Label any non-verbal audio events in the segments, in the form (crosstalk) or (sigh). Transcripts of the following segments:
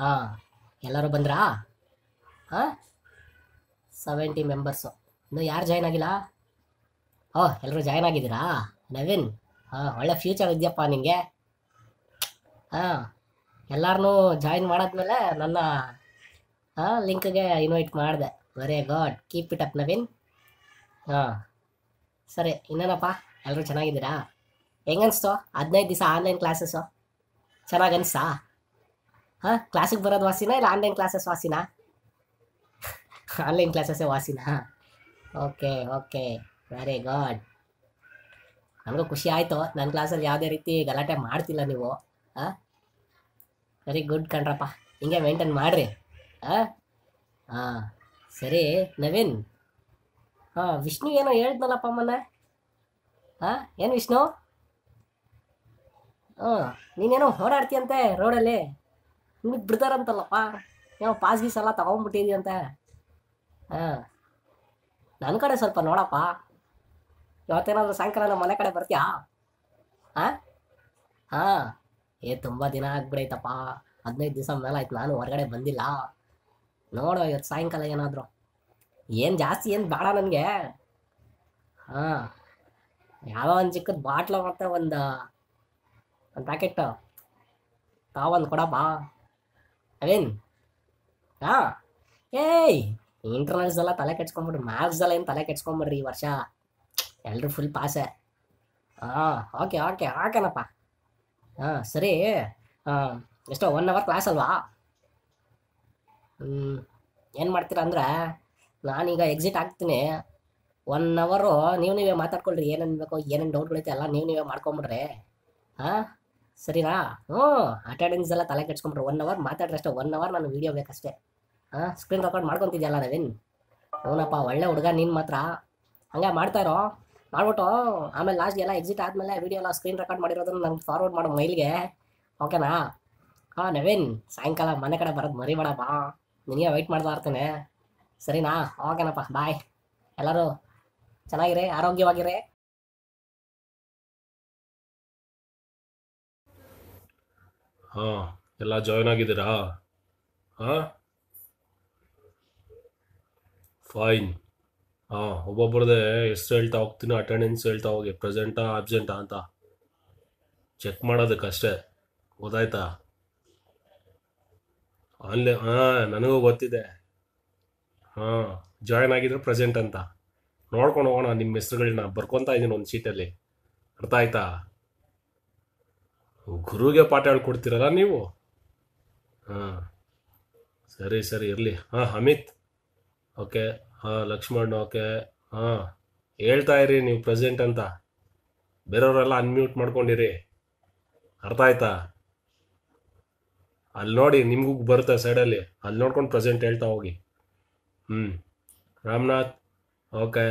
ಹಾಂ ಎಲ್ಲರೂ ಬಂದ್ರಾ ಹಾಂ ಸೆವೆಂಟಿ ಮೆಂಬರ್ಸು ಇನ್ನೂ ಯಾರು ಜಾಯ್ನ್ ಆಗಿಲ್ಲ ಓಹ್ ಎಲ್ಲರೂ ಜಾಯ್ನ್ ಆಗಿದ್ದೀರಾ ನವೀನ್ ಹಾಂ ಒಳ್ಳೆ ಫ್ಯೂಚರ್ ಇದೆಯಪ್ಪ ನಿಮಗೆ ಹಾಂ ಎಲ್ಲರನ್ನೂ ಜಾಯಿನ್ ಮಾಡಾದ್ಮೇಲೆ ನನ್ನ ಹಾಂ ಲಿಂಕ್ಗೆ ಇನ್ವೈಟ್ ಮಾಡಿದೆ very good keep it up Naveen ಹಾಂ ಸರಿ ಇನ್ನೇನಪ್ಪ ಎಲ್ಲರೂ ಚೆನ್ನಾಗಿದ್ದೀರಾ ಹೆಂಗನ್ನಿಸ್ತು ಹದಿನೈದು ದಿವಸ ಆನ್ಲೈನ್ ಕ್ಲಾಸಸ್ಸು ಚೆನ್ನಾಗಿ ಅನಿಸ್ತಾ ಹಾಂ ಕ್ಲಾಸಿಗೆ ಬರೋದು ವಾಸಿನಾ ಇಲ್ಲ ಆನ್ಲೈನ್ ಕ್ಲಾಸಸ್ ವಾಸಿನಾ ಆನ್ಲೈನ್ ಕ್ಲಾಸಸ್ಸೇ ವಾಸಿನಾ ಓಕೆ ಓಕೆ ವೆರಿ ಗುಡ್ ನನಗೂ ಖುಷಿ ಆಯಿತು ನನ್ನ ಕ್ಲಾಸಲ್ಲಿ ಯಾವುದೇ ರೀತಿ ಗಲಾಟೆ ಮಾಡ್ತಿಲ್ಲ ನೀವು ಹಾಂ ವೆರಿ ಗುಡ್ ಕಣ್ರಪ್ಪ ಹಿಂಗೆ ಮೇಂಟೈನ್ ಮಾಡಿರಿ ಹಾಂ ಹಾಂ ಸರಿ ನವೀನ್ ಹಾಂ ವಿಷ್ಣು ಏನೋ ಹೇಳ್ದಲ್ಲಪ್ಪ ಮೊನ್ನೆ ಹಾಂ ಏನು ವಿಷ್ಣು ಹಾಂ ನೀನೇನೋ ಓಡಾಡ್ತೀಯಂತೆ ರೋಡಲ್ಲಿ ಇವ್ರು ಬಿಡ್ತಾರಂತಲ್ಲಪ್ಪ ಯಾವ ಪಾಸ್ ಗೀಸ್ ಎಲ್ಲ ಅಂತ ಹಾಂ ನನ್ನ ಕಡೆ ಸ್ವಲ್ಪ ನೋಡಪ್ಪ ಇವತ್ತೇನಾದರೂ ಸಾಯಂಕಾಲ ನಮ್ಮ ಮನೆ ಕಡೆ ಬರ್ತೀಯಾ ಹಾಂ ಹಾಂ ಏ ತುಂಬ ದಿನ ಆಗ್ಬಿಡೈತಪ್ಪ ಹದಿನೈದು ದಿವಸ ಮೇಲೆ ಆಯ್ತು ನಾನು ಹೊರಗಡೆ ಬಂದಿಲ್ಲ ನೋಡು ಇವತ್ತು ಸಾಯಂಕಾಲ ಏನಾದರೂ ಏನು ಜಾಸ್ತಿ ಏನು ಬೇಡ ನನಗೆ ಹಾಂ ಯಾವ ಒಂದು ಚಿಕ್ಕದ ಬಾಟ್ಲು ಮತ್ತು ಒಂದು ಒಂದು ಪ್ಯಾಕೆಟ್ ತಾವೊಂದು ಕೊಡಪ್ಪ ಅವೇನು ಹಾಂ ಏಯ್ ಇಂಟರ್ನಲ್ಸ್ ಎಲ್ಲ ತಲೆ ಕೆಡ್ಸ್ಕೊಂಬಿಡ್ರಿ ಮ್ಯಾಥ್ಸ್ ಎಲ್ಲ ಏನು ತಲೆ ಕೆಡ್ಸ್ಕೊಂಬಿಡ್ರಿ ಈ ವರ್ಷ ಎಲ್ಲರೂ ಫುಲ್ ಪಾಸೆ ಹಾಂ ಓಕೆ ಓಕೆ ಹಾಕೇನಪ್ಪ ಹಾಂ ಸರಿ ಹಾಂ ಎಷ್ಟೋ ಒನ್ ಅವರ್ ಕ್ಲಾಸ್ ಅಲ್ವಾ ಹ್ಞೂ ಏನು ಮಾಡ್ತೀರಾ ಅಂದ್ರೆ ನಾನೀಗ ಎಕ್ಸಿಟ್ ಆಗ್ತೀನಿ ಒನ್ ಅವರು ನೀವು ನೀವೇ ಮಾತಾಡ್ಕೊಳ್ರಿ ಏನೇನು ಬೇಕೋ ಏನೇನು ಡೌಟ್ಗಳೈತೆ ಎಲ್ಲ ನೀವು ನೀವೇ ಮಾಡ್ಕೊಂಬಿಡ್ರಿ ಹಾಂ ಸರಿನಾ ಹ್ಞೂ ಅಟೆಂಡೆನ್ಸ್ ಎಲ್ಲ ತಲೆ ಕೆಡ್ಸ್ಕೊಂಬಿಟ್ರು ಒನ್ ಅವರ್ ಅಷ್ಟೇ ಒನ್ ಅವರ್ ನಾನು ವೀಡಿಯೋ ಬೇಕಷ್ಟೇ ಹಾಂ ಸ್ಕ್ರೀನ್ ರೆಕಾರ್ಡ್ ಮಾಡ್ಕೊತಿದ್ಯಲ್ಲ ನವೀನ್ ಹ್ಞೂನಪ್ಪ ಒಳ್ಳೆ ಹುಡುಗ ನೀನು ಮಾತ್ರ ಹಂಗೆ ಮಾಡ್ತಾಯಿರೋ ಮಾಡ್ಬಿಟ್ಟು ಆಮೇಲೆ ಲಾಸ್ಟ್ಗೆ ಎಲ್ಲ ಎಕ್ಸಿಟ್ ಆದಮೇಲೆ ವೀಡಿಯೋ ಎಲ್ಲ ಸ್ಕ್ರೀನ್ ರೆಕಾರ್ಡ್ ಮಾಡಿರೋದನ್ನು ನಂಗೆ ಫಾರ್ವರ್ಡ್ ಮಾಡೋ ಮೈಲ್ಗೆ ಓಕೆನಾ ಹಾಂ ನವೀನ್ ಸಾಯಂಕಾಲ ಮನೆ ಕಡೆ ಬರೋದು ಮಾಡಪ್ಪ ನಿನಗೆ ವೆಯ್ಟ್ ಮಾಡ್ತಾ ಇರ್ತೇನೆ ಸರಿನಾ ಓಕೆನಪ್ಪ ಬಾಯ್ ಎಲ್ಲರೂ ಚೆನ್ನಾಗಿರಿ ಆರೋಗ್ಯವಾಗಿರಿ ಹಾಂ ಎಲ್ಲ ಜಾಯ್ನ್ ಆಗಿದ್ದೀರಾ ಹಾಂ ಫೈನ್ ಹಾಂ ಒಬ್ಬೊಬ್ಬರದೇ ಹೆಸ್ರು ಹೇಳ್ತಾ ಹೋಗ್ತೀನಿ ಅಟೆಂಡೆನ್ಸ್ ಹೇಳ್ತಾ ಹೋಗಿ ಪ್ರೆಸೆಂಟಾ ಆಬ್ಸೆಂಟಾ ಅಂತ ಚೆಕ್ ಮಾಡೋದಕ್ಕಷ್ಟೇ ಗೊತ್ತಾಯ್ತಾ ಆನ್ಲೈನ್ ಹಾಂ ನನಗೂ ಗೊತ್ತಿದೆ ಹಾಂ ಜಾಯ್ನ್ ಆಗಿದ್ರೆ ಪ್ರೆಸೆಂಟ್ ಅಂತ ನೋಡ್ಕೊಂಡು ಹೋಗೋಣ ನಿಮ್ಮ ಹೆಸರುಗಳನ್ನ ಬರ್ಕೊತಾ ಇದ್ದೀನಿ ಒಂದು ಸೀಟಲ್ಲಿ ಅರ್ಥ ಆಯ್ತಾ ಗುರುಗೆ ಪಾಠ ಹೇಳ್ಕೊಡ್ತೀರಲ್ಲ ನೀವು ಹಾಂ ಸರಿ ಸರಿ ಇರಲಿ ಹಾಂ ಅಮಿತ್ ಓಕೆ ಹಾಂ ಲಕ್ಷ್ಮಣ್ ಓಕೆ ಹಾಂ ಹೇಳ್ತಾ ಇರಿ ನೀವು ಪ್ರೆಸೆಂಟ್ ಅಂತ ಬೇರೆಯವರೆಲ್ಲ ಅನ್ಮ್ಯೂಟ್ ಮಾಡ್ಕೊಂಡಿರಿ ಅರ್ಥ ಆಯ್ತಾ ಅಲ್ಲಿ ನೋಡಿ ನಿಮಗೂ ಬರುತ್ತೆ ಸೈಡಲ್ಲಿ ಅಲ್ಲಿ ನೋಡ್ಕೊಂಡು ಪ್ರೆಸೆಂಟ್ ಹೇಳ್ತಾ ಹೋಗಿ ಹ್ಞೂ ರಾಮನಾಥ್ ಓಕೆ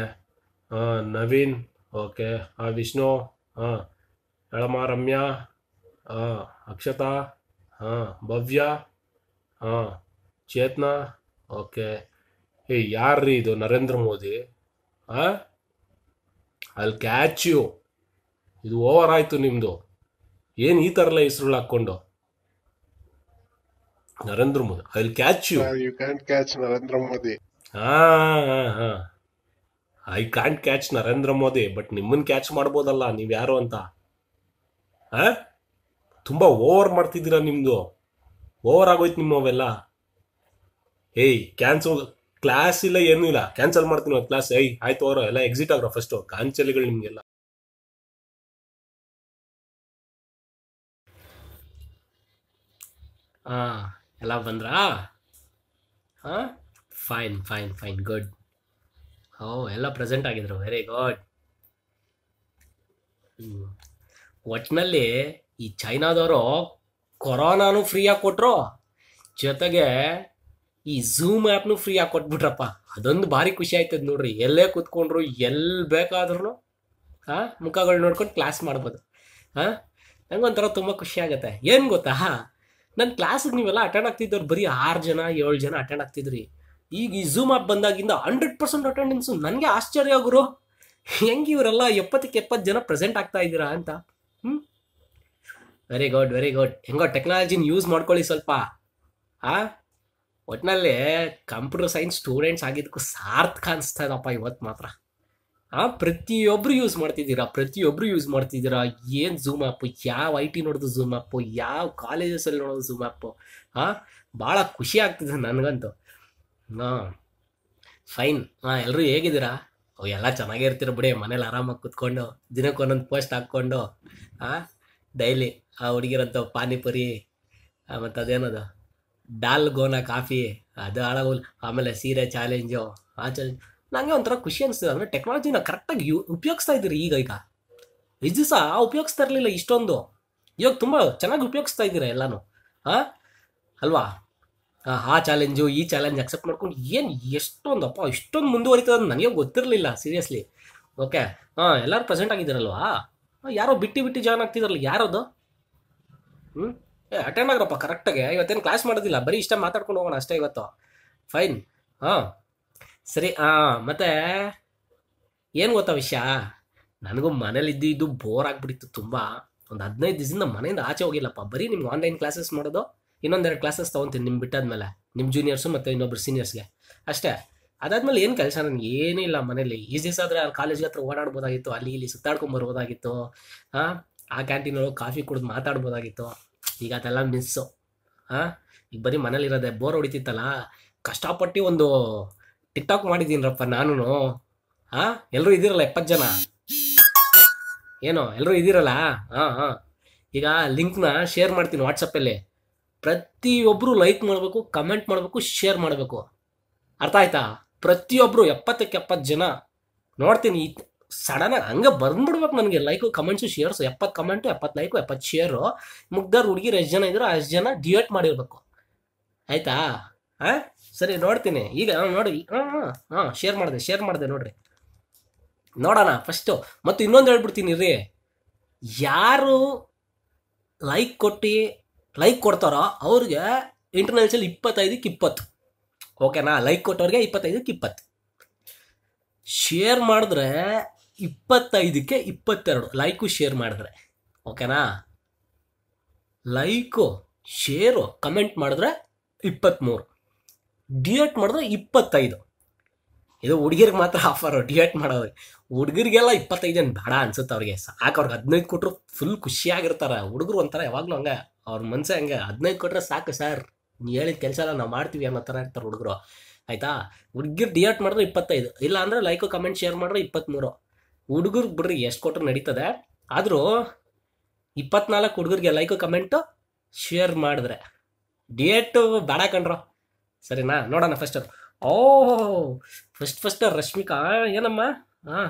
ಹಾಂ ನವೀನ್ ಓಕೆ ಹಾಂ ವಿಷ್ಣು ಹಾಂ ಹೇಳಮ್ಮ ರಮ್ಯಾ ಹಾಂ ಅಕ್ಷತಾ ಹಾಂ ಭವ್ಯ ಹಾಂ ಚೇತನ ಓಕೆ ಏ ಯಾರ್ರೀ ಇದು ನರೇಂದ್ರ ಮೋದಿ ಹಾಂ ಅಲ್ಲಿ ಕ್ಯಾಚ್ ಯು ಇದು ಓವರ್ ಆಯಿತು ನಿಮ್ಮದು ಏನು ಈ ಥರಲ್ಲ ಎಲ್ಲ ಹಾಕ್ಕೊಂಡು Narendra Modi I'll catch you you can't catch Narendra Modi ಹಾ ಹಾ I can't catch Narendra Modi but ನಿಮ್ಮನ್ನ ಕ್ಯಾಚ್ ಮಾಡ್ಬೋದಲ್ಲ ನೀವು ಯಾರು ಅಂತ ಹಾ ತುಂಬ ಓವರ್ ಮಾಡ್ತಿದ್ದೀರಾ ನಿಮ್ಮದು ಓವರ್ ಆಗೋಯ್ತು ನಿಮ್ಮ ಅವೆಲ್ಲ ಏಯ್ ಕ್ಯಾನ್ಸಲ್ ಕ್ಲಾಸ್ ಇಲ್ಲ ಏನೂ ಇಲ್ಲ ಕ್ಯಾನ್ಸಲ್ ಮಾಡ್ತೀನಿ ಕ್ಲಾಸ್ ಏಯ್ ಆಯ್ತು ಅವರ ಎಲ್ಲ ಎಕ್ಸಿಟ್ ಆಗ್ರ ಫಸ್ಟು ಕಾಂಚಲಿಗಳು ನಿಮಗೆಲ್ಲ ಹಾಂ ಎಲ್ಲ ಬಂದ್ರಾ ಹಾಂ ಫೈನ್ ಫೈನ್ ಫೈನ್ ಗುಡ್ ಓ ಎಲ್ಲ ಪ್ರೆಸೆಂಟ್ ಆಗಿದ್ರು ವೆರಿ ಗುಡ್ ಹ್ಞೂ ಒಟ್ಟಿನಲ್ಲಿ ಈ ಚೈನಾದವರು ಕೊರೋನಾನು ಫ್ರೀಯಾಗಿ ಕೊಟ್ಟರು ಜೊತೆಗೆ ಈ ಝೂಮ್ ಆ್ಯಪ್ನು ಫ್ರೀಯಾಗಿ ಕೊಟ್ಬಿಟ್ರಪ್ಪ ಅದೊಂದು ಭಾರಿ ಖುಷಿ ಆಯ್ತದ ನೋಡ್ರಿ ಎಲ್ಲೇ ಕೂತ್ಕೊಂಡ್ರು ಎಲ್ಲಿ ಬೇಕಾದ್ರೂ ಹಾಂ ಮುಖಗಳು ನೋಡ್ಕೊಂಡು ಕ್ಲಾಸ್ ಮಾಡ್ಬೋದು ಹಾಂ ಒಂಥರ ತುಂಬ ಖುಷಿ ಆಗುತ್ತೆ ಏನು ಗೊತ್ತಾ ನನ್ನ ಕ್ಲಾಸಿಗೆ ನೀವೆಲ್ಲ ಅಟೆಂಡ್ ಆಗ್ತಿದ್ದವ್ರು ಬರೀ ಆರು ಜನ ಏಳು ಜನ ಅಟೆಂಡ್ ಆಗ್ತಿದ್ರಿ ಈಗ ಈ ಝೂಮ್ ಆ್ಯಪ್ ಬಂದಾಗಿಂದ ಹಂಡ್ರೆಡ್ ಪರ್ಸೆಂಟ್ ಅಟೆಂಡೆನ್ಸು ನನಗೆ ಆಶ್ಚರ್ಯ ಆಗುರು ಹೆಂಗೆ ಇವರೆಲ್ಲ ಎಪ್ಪತ್ತಕ್ಕೆ ಎಪ್ಪತ್ತು ಜನ ಪ್ರೆಸೆಂಟ್ ಆಗ್ತಾ ಇದ್ದೀರಾ ಅಂತ ಹ್ಞೂ ವೆರಿ ಗುಡ್ ವೆರಿ ಗುಡ್ ಹೆಂಗೋ ಟೆಕ್ನಾಲಜಿನ ಯೂಸ್ ಮಾಡ್ಕೊಳ್ಳಿ ಸ್ವಲ್ಪ ಆ ಒಟ್ಟಿನಲ್ಲಿ ಕಂಪ್ಯೂಟರ್ ಸೈನ್ಸ್ ಸ್ಟೂಡೆಂಟ್ಸ್ ಆಗಿದ್ದಕ್ಕೂ ಸಾರ್ಥಕ ಇದಪ್ಪ ಇವತ್ತು ಮಾತ್ರ ಆ ಪ್ರತಿಯೊಬ್ಬರು ಯೂಸ್ ಮಾಡ್ತಿದ್ದೀರಾ ಪ್ರತಿಯೊಬ್ಬರು ಯೂಸ್ ಮಾಡ್ತಿದ್ದೀರಾ ಏನು ಝೂಮ್ ಆ್ಯಪು ಯಾವ ಐ ಟಿ ನೋಡೋದು ಝೂಮ್ ಆ್ಯಪು ಯಾವ ಕಾಲೇಜಸಲ್ಲಿ ನೋಡೋದು ಝೂಮ್ ಆ್ಯಪು ಹಾಂ ಭಾಳ ಖುಷಿ ಆಗ್ತಿದೆ ನನಗಂತೂ ಹಾಂ ಫೈನ್ ಹಾಂ ಎಲ್ಲರೂ ಹೇಗಿದ್ದೀರಾ ಅವು ಎಲ್ಲ ಚೆನ್ನಾಗಿರ್ತೀರ ಬಿಡಿ ಮನೇಲಿ ಆರಾಮಾಗಿ ಕುತ್ಕೊಂಡು ದಿನಕ್ಕೆ ಒಂದೊಂದು ಪೋಸ್ಟ್ ಹಾಕ್ಕೊಂಡು ಹಾಂ ಡೈಲಿ ಆ ಹುಡುಗಿರಂತ ಪಾನಿಪುರಿ ಮತ್ತು ಅದೇನದು ಡಾಲ್ ಗೋನಾ ಕಾಫಿ ಅದು ಹಾಳಾಗೋಲ್ ಆಮೇಲೆ ಸೀರೆ ಚಾಲೆಂಜು ಆ ಚಾಲೆಂಜ್ ನನಗೆ ಒಂಥರ ಖುಷಿ ಅನಿಸ್ತದೆ ಅಂದರೆ ಟೆಕ್ನಾಲಜಿನ ಕರೆಕ್ಟಾಗಿ ಯು ಉಪಯೋಗಿಸ್ತಾ ಇದ್ದೀರಿ ಈಗ ಈಗ ಇದು ಸಹ ಉಪಯೋಗಿಸ್ತಾ ಇರಲಿಲ್ಲ ಇಷ್ಟೊಂದು ಇವಾಗ ತುಂಬ ಚೆನ್ನಾಗಿ ಉಪಯೋಗಿಸ್ತಾ ಇದ್ದೀರಾ ಎಲ್ಲಾನು ಹಾಂ ಅಲ್ವಾ ಆ ಚಾಲೆಂಜು ಈ ಚಾಲೆಂಜ್ ಅಕ್ಸೆಪ್ಟ್ ಮಾಡ್ಕೊಂಡು ಏನು ಎಷ್ಟೊಂದು ಅಪ್ಪ ಇಷ್ಟೊಂದು ಮುಂದುವರಿತದ ನನಗೆ ಗೊತ್ತಿರಲಿಲ್ಲ ಸೀರಿಯಸ್ಲಿ ಓಕೆ ಹಾಂ ಎಲ್ಲರೂ ಪ್ರೆಸೆಂಟ್ ಆಗಿದ್ದೀರಲ್ವಾ ಯಾರೋ ಬಿಟ್ಟು ಬಿಟ್ಟು ಜಾಯ್ನ್ ಆಗ್ತಿದ್ರಲ್ಲ ಯಾರದು ಹ್ಞೂ ಅಟೆಂಡ್ ಆಗ್ರಪ್ಪ ಕರೆಕ್ಟಾಗಿ ಇವತ್ತೇನು ಕ್ಲಾಸ್ ಮಾಡೋದಿಲ್ಲ ಬರೀ ಇಷ್ಟ ಮಾತಾಡ್ಕೊಂಡು ಹೋಗೋಣ ಅಷ್ಟೇ ಇವತ್ತು ಫೈನ್ ಹಾಂ ಸರಿ ಹಾಂ ಮತ್ತೆ ಏನು ಗೊತ್ತಾ ವಿಷಯ ನನಗೂ ಮನೇಲಿ ಇದ್ದು ಇದ್ದು ಬೋರ್ ಆಗಿಬಿಟ್ಟಿತ್ತು ತುಂಬ ಒಂದು ಹದಿನೈದು ದಿವಸದಿಂದ ಮನೆಯಿಂದ ಆಚೆ ಹೋಗಿಲ್ಲಪ್ಪ ಬರೀ ನಿಮ್ಗೆ ಆನ್ಲೈನ್ ಕ್ಲಾಸಸ್ ಮಾಡೋದು ಇನ್ನೊಂದೆರಡು ಕ್ಲಾಸಸ್ ತೊಗೊಂತೀನಿ ನಿಮ್ಮ ಬಿಟ್ಟಾದ್ಮೇಲೆ ನಿಮ್ಮ ಜೂನಿಯರ್ಸು ಮತ್ತು ಇನ್ನೊಬ್ರು ಸೀನಿಯರ್ಸ್ಗೆ ಅಷ್ಟೇ ಅದಾದ್ಮೇಲೆ ಏನು ಕೆಲಸ ನನಗೆ ಇಲ್ಲ ಮನೇಲಿ ಈ ದಿವಸ ಆದರೆ ಅಲ್ಲಿ ಕಾಲೇಜ್ಗೆ ಹತ್ರ ಓಡಾಡ್ಬೋದಾಗಿತ್ತು ಅಲ್ಲಿ ಇಲ್ಲಿ ಸುತ್ತಾಡ್ಕೊಂಬರ್ಬೋದಾಗಿತ್ತು ಹಾಂ ಆ ಕ್ಯಾಂಟೀನಲ್ಲೂ ಕಾಫಿ ಕುಡಿದು ಮಾತಾಡ್ಬೋದಾಗಿತ್ತು ಈಗ ಅದೆಲ್ಲ ಮಿಸ್ಸು ಹಾಂ ಈಗ ಬರೀ ಮನೇಲಿರೋದೆ ಬೋರ್ ಹೊಡಿತಿತ್ತಲ್ಲ ಕಷ್ಟಪಟ್ಟು ಒಂದು ಟಿಕ್ ಟಾಕ್ ಮಾಡಿದ್ದೀನರಪ್ಪ ನಾನು ಹಾಂ ಎಲ್ಲರೂ ಇದ್ದೀರಲ್ಲ ಎಪ್ಪತ್ತು ಜನ ಏನೋ ಎಲ್ಲರೂ ಇದ್ದೀರಲ್ಲ ಹಾಂ ಹಾಂ ಈಗ ಲಿಂಕ್ನ ಶೇರ್ ಮಾಡ್ತೀನಿ ವಾಟ್ಸಪ್ಪಲ್ಲಿ ಪ್ರತಿಯೊಬ್ಬರು ಲೈಕ್ ಮಾಡಬೇಕು ಕಮೆಂಟ್ ಮಾಡಬೇಕು ಶೇರ್ ಮಾಡಬೇಕು ಅರ್ಥ ಆಯ್ತಾ ಪ್ರತಿಯೊಬ್ಬರು ಎಪ್ಪತ್ತಕ್ಕೆ ಎಪ್ಪತ್ತು ಜನ ನೋಡ್ತೀನಿ ಸಡನ್ ಆಗಿ ಹಂಗೆ ಬಂದ್ಬಿಡ್ಬೇಕು ನನಗೆ ಲೈಕು ಕಮೆಂಟ್ಸು ಶೇರ್ಸ್ ಎಪ್ಪತ್ತು ಕಮೆಂಟು ಎಪ್ಪತ್ತು ಲೈಕು ಎಪ್ಪತ್ತು ಶೇರು ಮುಗ್ದಾರ ಹುಡುಗಿರು ಎಷ್ಟು ಜನ ಇದ್ರು ಅಷ್ಟು ಜನ ಡಿವೇಟ್ ಮಾಡಿರ್ಬೇಕು ಆಯ್ತಾ ಹಾಂ ಸರಿ ನೋಡ್ತೀನಿ ಈಗ ನೋಡಿ ಹಾಂ ಹಾಂ ಶೇರ್ ಮಾಡಿದೆ ಶೇರ್ ಮಾಡಿದೆ ನೋಡ್ರಿ ನೋಡೋಣ ಫಸ್ಟು ಮತ್ತು ಇನ್ನೊಂದು ಹೇಳ್ಬಿಡ್ತೀನಿ ರೀ ಯಾರು ಲೈಕ್ ಕೊಟ್ಟು ಲೈಕ್ ಕೊಡ್ತಾರೋ ಅವ್ರಿಗೆ ಇಂಟರ್ನ್ಯಾಷನಲ್ ಇಪ್ಪತ್ತೈದಕ್ಕೆ ಇಪ್ಪತ್ತು ಓಕೆನಾ ಲೈಕ್ ಕೊಟ್ಟವ್ರಿಗೆ ಇಪ್ಪತ್ತೈದಕ್ಕೆ ಇಪ್ಪತ್ತು ಶೇರ್ ಮಾಡಿದ್ರೆ ಇಪ್ಪತ್ತೈದಕ್ಕೆ ಇಪ್ಪತ್ತೆರಡು ಲೈಕು ಶೇರ್ ಮಾಡಿದ್ರೆ ಓಕೆನಾ ಲೈಕು ಶೇರು ಕಮೆಂಟ್ ಮಾಡಿದ್ರೆ ಇಪ್ಪತ್ತ್ಮೂರು ಡಿಯೇಟ್ ಮಾಡಿದ್ರೆ ಇಪ್ಪತ್ತೈದು ಇದು ಹುಡುಗಿರಿಗೆ ಮಾತ್ರ ಆಫರು ಡಿಯೇಟ್ ಮಾಡೋದು ಹುಡುಗರಿಗೆಲ್ಲ ಇಪ್ಪತ್ತೈದು ಏನು ಬೇಡ ಅನ್ಸುತ್ತೆ ಅವ್ರಿಗೆ ಸಾಕು ಅವ್ರಿಗೆ ಹದಿನೈದು ಕೊಟ್ಟರು ಫುಲ್ ಖುಷಿಯಾಗಿರ್ತಾರೆ ಹುಡುಗರು ಒಂಥರ ಯಾವಾಗಲೂ ಹಂಗೆ ಅವ್ರ ಮನ್ಸೆ ಹಂಗೆ ಹದಿನೈದು ಕೊಟ್ಟರೆ ಸಾಕು ಸರ್ ನೀವು ಹೇಳಿದ ಕೆಲಸ ಎಲ್ಲ ನಾವು ಮಾಡ್ತೀವಿ ಅನ್ನೋ ಥರ ಇರ್ತಾರೆ ಹುಡುಗರು ಆಯಿತಾ ಹುಡುಗಿರು ಡಿಯೇಟ್ ಮಾಡಿದ್ರೆ ಇಪ್ಪತ್ತೈದು ಇಲ್ಲ ಅಂದರೆ ಲೈಕು ಕಮೆಂಟ್ ಶೇರ್ ಮಾಡಿದ್ರೆ ಇಪ್ಪತ್ತ್ಮೂರು ಹುಡುಗರ್ಗೆ ಬಿಡ್ರಿ ಎಷ್ಟು ಕೊಟ್ಟರು ನಡೀತದೆ ಆದರೂ ಇಪ್ಪತ್ನಾಲ್ಕು ಹುಡುಗರಿಗೆ ಲೈಕು ಕಮೆಂಟು ಶೇರ್ ಮಾಡಿದ್ರೆ ಡೇಟು ಬೇಡ ಕಣ್ರೋ ಸರಿನಾ ನೋಡೋಣ ಫಸ್ಟ್ ಅದು ಓಹ್ ಫಸ್ಟ್ ಫಸ್ಟ್ ರಶ್ಮಿಕಾ ಏನಮ್ಮ ಹಾಂ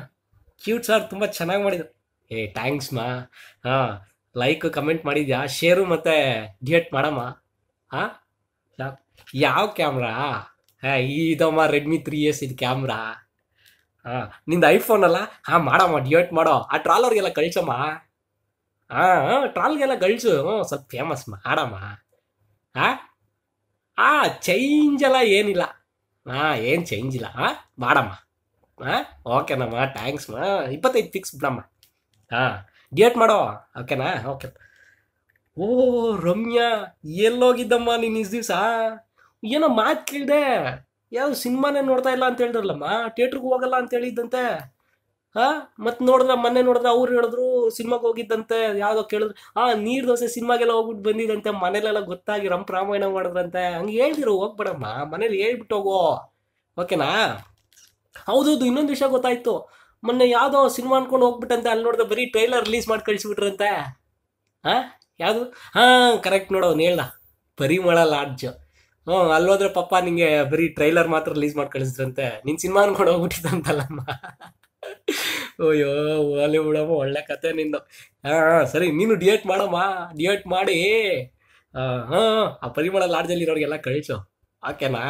ಕ್ಯೂಟ್ ಸರ್ ತುಂಬ ಚೆನ್ನಾಗಿ ಮಾಡಿದ್ರು ಏ ಥ್ಯಾಂಕ್ಸ್ ಮಾ ಹಾಂ ಲೈಕ್ ಕಮೆಂಟ್ ಮಾಡಿದ್ಯಾ ಶೇರು ಮತ್ತು ಡಿಯೇಟ್ ಮಾಡಮ್ಮ ಹಾಂ ಯಾವ ಕ್ಯಾಮ್ರಾ ಹಾಂ ಇದಮ್ಮ ರೆಡ್ಮಿ ತ್ರೀ ಇಯರ್ಸ್ ಇದು ಕ್ಯಾಮ್ರಾ ನಿಂದ ಐಫೋನ್ ಅಲ್ಲ ಹಾ ಮಾಡಮ್ಮ ಡಿವೈಟ್ ಮಾಡೋ ಆ ಟ್ರಾಲರ್ಗೆಲ್ಲ ಕಳಿಸಮ್ಮ ಹಾ ಟ್ರಾಲ್ಗೆಲ್ಲ ಕಳಿಸು ಸ್ವಲ್ಪ ಫೇಮಸ್ ಮಾಡಮ್ಮ ಹಾ ಆ ಚೇಂಜ್ ಎಲ್ಲ ಏನಿಲ್ಲ ಹಾ ಏನು ಚೇಂಜ್ ಇಲ್ಲ ಹಾ ಮಾಡಮ್ಮ ಹಾ ಓಕೆನಮ್ಮ ಮಾ ಇಪ್ಪತ್ತೈದು ಫಿಕ್ಸ್ ಬಿಡಮ್ಮ ಹಾ ಡಿಯೇಟ್ ಮಾಡೋ ಓಕೆನಾ ಓಕೆ ಓ ರಮ್ಯಾ ಎಲ್ಲೋಗಿದ್ದಮ್ಮ ನೀನು ಇಸ್ ದಿವಸ ಏನೋ ಮಾತು ಕೇಳಿದೆ ಯಾವ ಸಿನಿಮಾನೇ ನೋಡ್ತಾ ಇಲ್ಲ ಅಂತ ಹೇಳಿದ್ರಲ್ಲಮ್ಮ ಥಿಯೇಟ್ರಿಗೆ ಹೋಗಲ್ಲ ಅಂತ ಹೇಳಿದ್ದಂತೆ ಹಾ ಮತ್ತೆ ನೋಡಿದ್ರೆ ಮೊನ್ನೆ ನೋಡಿದ್ರೆ ಅವ್ರು ಹೇಳಿದ್ರು ಸಿನಿಮಾಗೆ ಹೋಗಿದ್ದಂತೆ ಯಾವುದೋ ಕೇಳಿದ್ರು ಆ ನೀರು ದೋಸೆ ಸಿನಿಮಾಗೆಲ್ಲ ಹೋಗ್ಬಿಟ್ಟು ಬಂದಿದ್ದಂತೆ ಮನೇಲೆಲ್ಲ ಗೊತ್ತಾಗಿ ರಂ ರಾಮಾಯಣ ಮಾಡಿದ್ರಂತೆ ಹಂಗೆ ಹೇಳಿದ್ರು ಹೋಗ್ಬೇಡಮ್ಮ ಮನೇಲಿ ಹೇಳ್ಬಿಟ್ಟು ಹೋಗೋ ಓಕೆನಾ ಹೌದೌದು ಇನ್ನೊಂದು ವಿಷಯ ಗೊತ್ತಾಯ್ತು ಮೊನ್ನೆ ಯಾವುದೋ ಸಿನಿಮಾ ಅನ್ಕೊಂಡು ಹೋಗ್ಬಿಟ್ಟಂತೆ ಅಲ್ಲಿ ನೋಡಿದ್ರೆ ಬರೀ ಟ್ರೈಲರ್ ರಿಲೀಸ್ ಮಾಡಿ ಕಳಿಸ್ಬಿಟ್ರಂತೆ ಹಾಂ ಯಾವುದು ಹಾಂ ಕರೆಕ್ಟ್ ನೋಡೋ ಅವ್ನು ಹೇಳ್ದ ಬರೀ ಮಾಡಲ್ಲ ಲಾಡ್ಜ್ ಹ್ಮ್ ಅಲ್ಲೋದ್ರೆ ಪಪ್ಪ ನಿಂಗೆ ಬರೀ ಟ್ರೈಲರ್ ಮಾತ್ರ ರಿಲೀಸ್ ಮಾಡಿ ಕಳಿಸಿದ್ರಂತೆ ನಿನ್ ಸಿನಿಮಾ ಅನ್ಕೊಂಡು ಹೋಗ್ಬಿಟ್ಟಿದ್ದಂತಲ್ಲಮ್ಮ ಅಯ್ಯೋ ಅಲ್ಲಿ ಬಿಡಮ್ಮ ಒಳ್ಳೆ ಕತೆ ನಿಂದು ಹಾ ಸರಿ ನೀನು ಡಿಯೇಟ್ ಮಾಡಮ್ಮ ಡಿಯೇಟ್ ಮಾಡಿ ಹಾ ಆ ಪರಿಮಳ ಲಾಡ್ಜಲ್ಲಿ ಇರೋರಿಗೆಲ್ಲ ಕಳಿಸು ಓಕೆನಾ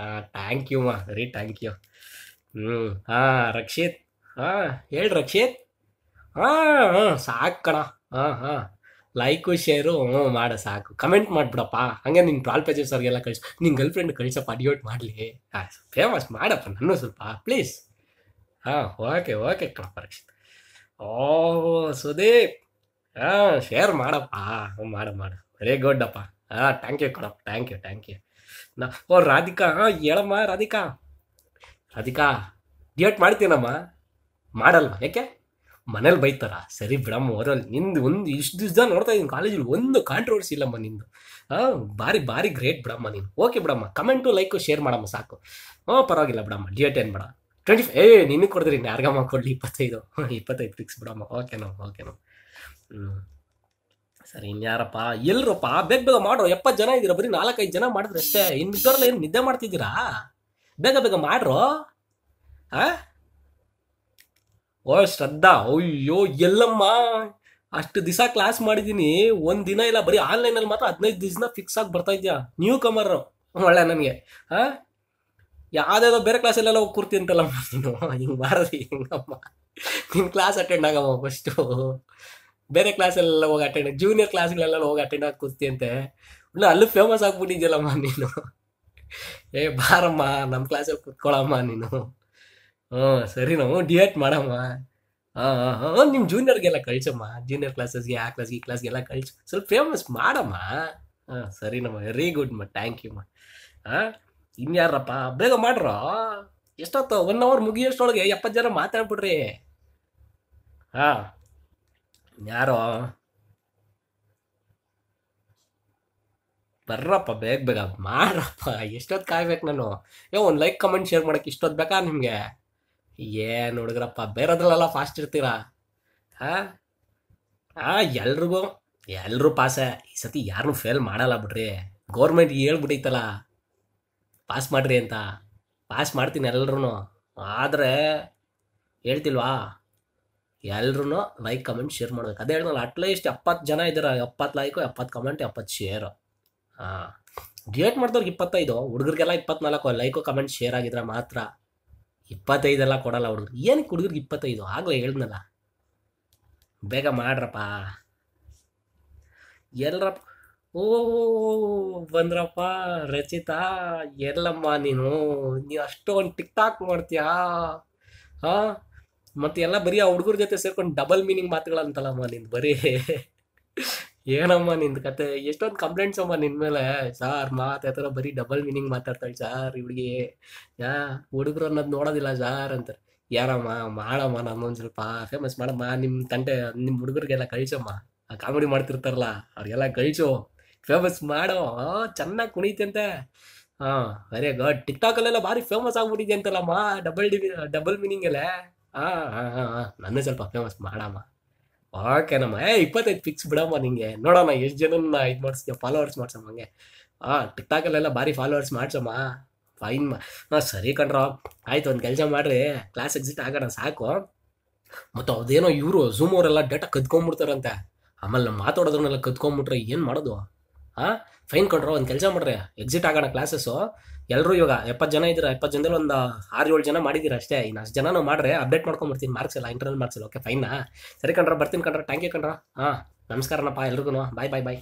ಹಾ ಥ್ಯಾಂಕ್ ಯು ಮಾ ಸರಿ ಥ್ಯಾಂಕ್ ಯು ಹ್ಞೂ ಹಾ ರಕ್ಷಿತ್ ಹಾ ಹೇಳಿ ರಕ್ಷಿತ್ ಹಾ ಹಾ ಸಾಕಣ ಕಣ ಹಾ ಹಾಂ ಲೈಕು ಶೇರು ಮಾಡ ಸಾಕು ಕಮೆಂಟ್ ಮಾಡ್ಬಿಡಪ್ಪ ಹಂಗೆ ನಿನ್ನ ಟ್ರಾಲ್ ಪೇಜಸ್ ಅವ್ರಿಗೆಲ್ಲ ಕಳಿಸು ನಿನ್ನ ಗರ್ಲ್ ಫ್ರೆಂಡ್ ಕಳಿಸಪ್ಪ ಅಡಿಯೋಟ್ ಮಾಡಲಿ ಫೇಮಸ್ ಮಾಡಪ್ಪ ನನ್ನ ಸ್ವಲ್ಪ ಪ್ಲೀಸ್ ಹಾಂ ಓಕೆ ಓಕೆ ಕಣಪ್ಪ ರಕ್ಷಿತ್ ಓ ಸುದೀಪ್ ಹಾಂ ಶೇರ್ ಮಾಡಪ್ಪ ಮಾಡು ಮಾಡು ವೆರಿ ಗುಡ್ ಅಪ್ಪ ಹಾಂ ಥ್ಯಾಂಕ್ ಯು ಕಣಪ್ಪ ಥ್ಯಾಂಕ್ ಯು ಥ್ಯಾಂಕ್ ಯು ನಾ ಓ ರಾಧಿಕಾ ಹಾಂ ಹೇಳಮ್ಮ ರಾಧಿಕಾ ರಾಧಿಕಾ ಡಿಯೋಟ್ ಮಾಡ್ತೀನಮ್ಮ ಮಾಡಲ್ವಾ ಯಾಕೆ ಮನೇಲಿ ಬೈತಾರ ಸರಿ ಬಿಡಮ್ಮ ಓರಲ್ ನಿಂದು ಒಂದು ಇಷ್ಟು ದಿವಸ ನೋಡ್ತಾ ಇದ್ದೀನಿ ಕಾಲೇಜಲ್ಲಿ ಒಂದು ಕಾಂಟ್ರವರ್ಸಿ ಇಲ್ಲಮ್ಮ ನಿಂದು ಭಾರಿ ಭಾರಿ ಗ್ರೇಟ್ ಬಿಡಮ್ಮ ನೀನು ಓಕೆ ಬಿಡಮ್ಮ ಕಮೆಂಟು ಲೈಕು ಶೇರ್ ಮಾಡಮ್ಮ ಸಾಕು ಹ್ಞೂ ಪರವಾಗಿಲ್ಲ ಬಿಡಮ್ಮ ಎ ಏನು ಬೇಡ ಟ್ವೆಂಟಿ ಏ ನಿನಗೆ ಕೊಡ್ತೀರಿ ಯಾರಿಗಮ್ಮ ಕೊಡಲಿ ಇಪ್ಪತ್ತೈದು (laughs) ಇಪ್ಪತ್ತೈದು ಫಿಕ್ಸ್ ಬಿಡಮ್ಮ ನೋ ಓಕೆನೋ ಹ್ಞೂ ಸರಿ ಇನ್ಯಾರಪ್ಪ ಎಲ್ಲರಪ್ಪ ಬೇಗ ಬೇಗ ಮಾಡ್ರು ಎಪ್ಪತ್ತು ಜನ ಇದ್ದೀರಾ ಬರೀ ನಾಲ್ಕೈದು ಜನ ಮಾಡಿದ್ರೆ ಅಷ್ಟೇ ಇನ್ನು ಏನು ನಿದ್ದೆ ಮಾಡ್ತಿದ್ದೀರಾ ಬೇಗ ಬೇಗ ಮಾಡ್ರೋ ಹಾಂ ಓ ಶ್ರದ್ಧಾ ಅಯ್ಯೋ ಎಲ್ಲಮ್ಮ ಅಷ್ಟು ದಿವಸ ಕ್ಲಾಸ್ ಮಾಡಿದ್ದೀನಿ ಒಂದು ದಿನ ಇಲ್ಲ ಬರೀ ಆನ್ಲೈನಲ್ಲಿ ಮಾತ್ರ ಹದಿನೈದು ದಿವಸ ಫಿಕ್ಸ್ ಆಗಿ ಬರ್ತಾ ಇದೆಯಾ ನ್ಯೂ ಕಮರ್ ಒಳ್ಳೆ ನನಗೆ ಹಾಂ ಯಾವುದೋ ಬೇರೆ ಕ್ಲಾಸಲ್ಲೆಲ್ಲ ಹೋಗಿ ಕೂರ್ತಿ ಅಂತಲ್ಲ ನೀನು ಹಿಂಗೆ ಬಾರದಿ ಹಿಂಗಮ್ಮ ನಿನ್ನ ಕ್ಲಾಸ್ ಅಟೆಂಡ್ ಆಗಮ್ಮ ಫಸ್ಟು ಬೇರೆ ಕ್ಲಾಸಲ್ಲೆಲ್ಲ ಹೋಗಿ ಅಟೆಂಡ್ ಜೂನಿಯರ್ ಕ್ಲಾಸ್ಗಳೆಲ್ಲ ಹೋಗಿ ಅಟೆಂಡ್ ಆಗಿ ಕೂರ್ತಿ ಅಂತೆ ಇಲ್ಲ ಅಲ್ಲೂ ಫೇಮಸ್ ಆಗಿಬಿಟ್ಟಿದ್ಯಲ್ಲಮ್ಮ ನೀನು ಏ ಬಾರಮ್ಮ ನಮ್ಮ ಕ್ಲಾಸಲ್ಲಿ ಕೂತ್ಕೊಳಮ್ಮ ನೀನು ಹ್ಮ್. ಸರಿ ನಾವು ಡಿಯೇಟ್ ಮಾಡಮ್ಮ. ಆ, ಆ, ನಿಮ್ಮ ನಿಮ್ಮ ಜೂನಿಯರ್‌ಗೆಲ್ಲ ಕಳ್ಸಮ್ಮ. ಜೂನಿಯರ್ ಕ್ಲಾಸಸ್‌ಗೆ, ಆ ಕ್ಲಾಸ್‌ಗೆ, ಈ ಕ್ಲಾಸ್‌ಗೆಲ್ಲ ಕಳ್ಸು. ಸ್ವಲ್ಪ ಫೇಮಸ್ ಮಾಡಮ್ಮ. ಆ, ಸರಿನಮ್ಮ. ವೆರಿ ಗುಡ್‌ಮ್ಮ. ಥ್ಯಾಂಕ್ ಯುಮ್ಮ. ಆ, ಇನ್ಯಾರಪ್ಪ? ಬೇಗ ಮಾಡ್ರೋ. ಎಷ್ಟೊತ್ತು? ಒನ್ ಅವರ್ ಮುಗಿಯೋಷ್ಟ್ರೊಳಗೆ ಎಪ್ಪತ್ತು ಜನ ಮಾತಾಡ್ಬಿಡ್ರಿ. ಹಾ. ಯಾರೋ? ಬರ್ರಪ್ಪ ಬೇಗ ಬೇಗ ಮಾಡ್ರಪ್ಪ ಎಷ್ಟೊತ್ತು ಕಾಯ್ಬೇಕು ನಾನು ಏ ಒಂದು ಲೈಕ್ ಕಮೆಂಟ್ ಶೇರ್ ಮಾಡೋಕೆ ಇಷ್ಟೊತ್ತು ಬೇಕಾ ನಿಮಗೆ ಏನ್ ಹುಡುಗ್ರಪ್ಪ ಬೇರೆದ್ರಲ್ಲೆಲ್ಲ ಫಾಸ್ಟ್ ಇರ್ತೀರಾ ಹಾ ಎಲ್ರಿಗೂ ಎಲ್ಲರೂ ಪಾಸೆ ಈ ಸತಿ ಯಾರನ್ನೂ ಫೇಲ್ ಮಾಡಲ್ಲ ಬಿಡ್ರಿ ಗೌರ್ಮೆಂಟ್ ಹೇಳ್ಬಿಟ್ಟೈತಲ್ಲ ಪಾಸ್ ಮಾಡ್ರಿ ಅಂತ ಪಾಸ್ ಮಾಡ್ತೀನಿ ಎಲ್ರೂ ಆದರೆ ಹೇಳ್ತಿಲ್ವಾ ಎಲ್ರೂ ಲೈಕ್ ಕಮೆಂಟ್ ಶೇರ್ ಮಾಡ್ಬೇಕು ಅದೇ ಹೇಳಿದ್ರೆ ಅಟ್ಲೀಸ್ಟ್ ಎಪ್ಪತ್ತು ಜನ ಇದ್ದೀರ ಎಪ್ಪತ್ತು ಲೈಕು ಎಪ್ಪತ್ತು ಕಮೆಂಟ್ ಎಪ್ಪತ್ತು ಶೇರು ಹಾಂ ಡಿಯೇಟ್ ಮಾಡಿದವ್ರಿಗೆ ಇಪ್ಪತ್ತೈದು ಹುಡುಗರಿಗೆಲ್ಲ ಇಪ್ಪತ್ನಾಲ್ಕು ಲೈಕು ಕಮೆಂಟ್ ಶೇರ್ ಆಗಿದ್ರೆ ಮಾತ್ರ ಇಪ್ಪತ್ತೈದೆಲ್ಲ ಕೊಡಲ್ಲ ಹುಡುಗರು ಏನಕ್ಕೆ ಹುಡುಗರಿಗೆ ಇಪ್ಪತ್ತೈದು ಆಗಲೇ ಹೇಳಿದ್ನಲ್ಲ ಬೇಗ ಮಾಡ್ರಪ್ಪ ಎಲ್ಲರಪ್ಪ ಓ ಬಂದ್ರಪ್ಪ ರಚಿತಾ ಎಲ್ಲಮ್ಮ ನೀನು ನೀವು ಅಷ್ಟೊಂದು ಟಿಕ್ ಟಾಕ್ ಮಾಡ್ತೀಯಾ ಹಾಂ ಮತ್ತೆ ಎಲ್ಲ ಬರೀ ಆ ಹುಡುಗರ ಜೊತೆ ಸೇರ್ಕೊಂಡು ಡಬಲ್ ಮೀನಿಂಗ್ ಮಾತುಗಳಂತಲ್ಲಮ್ಮ ನೀನು ಬರೀ ಏನಮ್ಮ ನಿಂದ ಕತೆ ಎಷ್ಟೊಂದು ಕಂಪ್ಲೇಂಟ್ಸ್ ಅಮ್ಮ ನಿನ್ ಮೇಲೆ ಸಾರ್ ಮಾತು ಬರೀ ಡಬಲ್ ಮೀನಿಂಗ್ ಮಾತಾಡ್ತಾಳೆ ಸಾರ್ ಇವಳಿಗೆ ಯಾ ಹುಡುಗರು ಅನ್ನೋದು ನೋಡೋದಿಲ್ಲ ಸಾರ್ ಅಂತಾರೆ ಯಾರಮ್ಮ ಮಾಡಮ್ಮ ನನ್ನೊಂದು ಸ್ವಲ್ಪ ಫೇಮಸ್ ಮಾಡಮ್ಮ ನಿಮ್ಮ ತಂಟೆ ನಿಮ್ಮ ಹುಡುಗರಿಗೆಲ್ಲ ಕಳಿಸಮ್ಮ ಆ ಕಾಮಿಡಿ ಮಾಡ್ತಿರ್ತಾರಲ್ಲ ಅವ್ರಿಗೆಲ್ಲ ಕಳಿಸು ಫೇಮಸ್ ಮಾಡೋ ಚೆನ್ನಾಗಿ ಕುಣಿತಂತೆ ಹಾಂ ವೆರಿ ಗುಡ್ ಟಿಕ್ ಅಲ್ಲೆಲ್ಲ ಭಾರಿ ಫೇಮಸ್ ಆಗ್ಬಿಟ್ಟಿದೆ ಅಂತಲ್ಲಮ್ಮ ಡಬಲ್ ಡಿ ಡಬಲ್ ಮೀನಿಂಗಲ್ಲೇ ಹಾಂ ಹಾಂ ಹಾಂ ಹಾಂ ನನ್ನೇ ಸ್ವಲ್ಪ ಫೇಮಸ್ ಮಾಡಮ್ಮ ಓಕೆನಮ್ಮ ಏ ಇಪ್ಪತ್ತೈದು ಫಿಕ್ಸ್ ಬಿಡಮ್ಮ ನಿಂಗೆ ನೋಡೋಣ ಎಷ್ಟು ಜನನ ಇದು ಮಾಡಿಸ್ತೀಯ ಫಾಲೋವರ್ಸ್ ಮಾಡ್ಸಮ್ಮ ಹಂಗೆ ಹಾಂ ಟಿಕ್ಟಾಕಲ್ಲೆಲ್ಲ ಭಾರಿ ಫಾಲೋವರ್ಸ್ ಮಾಡ್ಸಮ್ಮ ಫೈನ್ ಮಾ ಹಾಂ ಸರಿ ಕಣ್ರ ಆಯ್ತು ಒಂದು ಕೆಲಸ ಮಾಡಿರಿ ಕ್ಲಾಸ್ ಎಕ್ಸಿಟ್ ಆಗೋಣ ಸಾಕು ಮತ್ತು ಅದೇನೋ ಇವರು ಝೂಮ್ ಅವರೆಲ್ಲ ಡೇಟಾ ಕದ್ಕೊಂಬಿಡ್ತಾರಂತೆ ಆಮೇಲೆ ಮಾತಾಡೋದ್ರನ್ನೆಲ್ಲ ಕದ್ಕೊಂಬಿಟ್ರೆ ಏನು ಮಾಡೋದು ಹಾಂ ಫೈನ್ ಕೊಡ್ರೋ ಒಂದು ಕೆಲಸ ಮಾಡ್ರಿ ಎಕ್ಸಿಟ್ ಆಗೋಣ ಕ್ಲಾಸಸ್ಸು ಎಲ್ಲರೂ ಇವಾಗ ಎಪ್ಪತ್ತು ಜನ ಇದ್ದೀರಾ ಎಪ್ಪತ್ತು ಜನದಲ್ಲಿ ಒಂದು ಆರು ಏಳು ಜನ ಮಾಡಿದಿರ ಅಷ್ಟೇ ಇನ್ನು ಅಷ್ಟು ಜನ ಮಾಡ್ರಿ ಅಪ್ಡೇಟ್ ಮಾಡ್ಕೊಂಡ್ಬಿಡ್ತೀನಿ ಮಾರ್ಕ್ಸ್ ಎಲ್ಲ ಇಂಟರ್ನಲ್ ಮಾರ್ಕ್ಸ್ ಎಲ್ಲ ಓಕೆ ಫೈನಾ ಸರಿ ಕಣ್ರ ಬರ್ತೀನಿ ಕಣ್ರ ಟ್ಯಾಂಕ್ ಯು ಕಣ್ರ ಹಾಂ ನಮಸ್ಕಾರನಪ್ಪ ಎಲ್ರಿಗೂ ಬಾಯ್ ಬಾಯ್ ಬಾಯ್